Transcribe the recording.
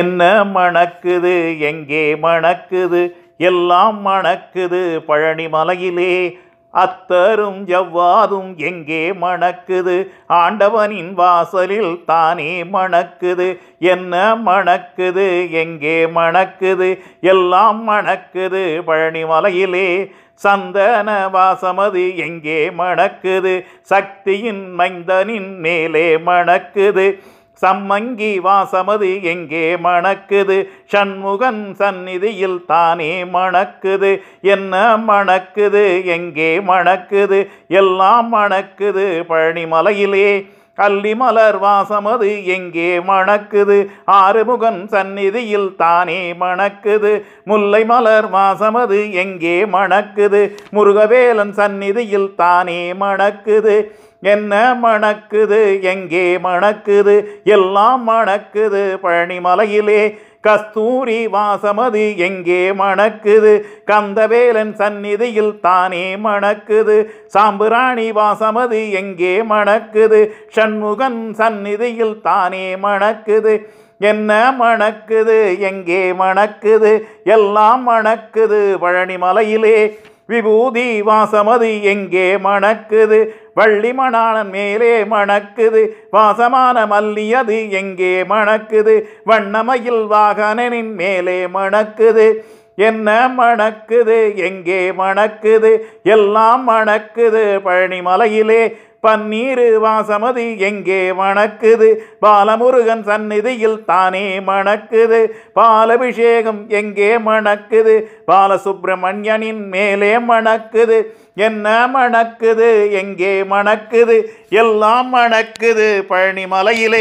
என்ன மணக்குது எங்கே மணக்குது எல்லாம் மணக்குது பழனி மலையிலே அத்தரும் ஜவ்வாதும் எங்கே மணக்குது ஆண்டவனின் வாசலில் தானே மணக்குது என்ன மணக்குது எங்கே மணக்குது எல்லாம் மணக்குது பழனி மலையிலே சந்தன வாசமது எங்கே மணக்குது சக்தியின் மைந்தனின் மேலே மணக்குது சம்மங்கி வாசமது எங்கே மணக்குது சண்முகன் சந்நிதியில் தானே மணக்குது என்ன மணக்குது எங்கே மணக்குது எல்லாம் மணக்குது பழனிமலையிலே கள்ளிமலர் மலர் வாசமது எங்கே மணக்குது ஆறுமுகன் சந்நிதியில் தானே மணக்குது முல்லை மலர் வாசமது எங்கே மணக்குது முருகவேலன் சந்நிதியில் தானே மணக்குது என்ன மணக்குது எங்கே மணக்குது எல்லாம் மணக்குது பழனிமலையிலே கஸ்தூரி வாசமது எங்கே மணக்குது கந்தவேலன் சந்நிதியில் தானே மணக்குது சாம்பிராணி வாசமது எங்கே மணக்குது ஷண்முகன் சந்நிதியில் தானே மணக்குது என்ன மணக்குது எங்கே மணக்குது எல்லாம் மணக்குது பழனிமலையிலே விபூதி வாசமது எங்கே மணக்குது வள்ளி மணாளன் மேலே மணக்குது வாசமான மல்லியது எங்கே மணக்குது வண்ணமயில் வாகனனின் மேலே மணக்குது என்ன மணக்குது எங்கே மணக்குது எல்லாம் மணக்குது பழனிமலையிலே பன்னீரு வாசமதி எங்கே மணக்குது பாலமுருகன் சந்நிதியில் தானே மணக்குது பாலபிஷேகம் எங்கே மணக்குது பாலசுப்பிரமணியனின் மேலே மணக்குது என்ன மணக்குது எங்கே மணக்குது எல்லாம் மணக்குது பழனிமலையிலே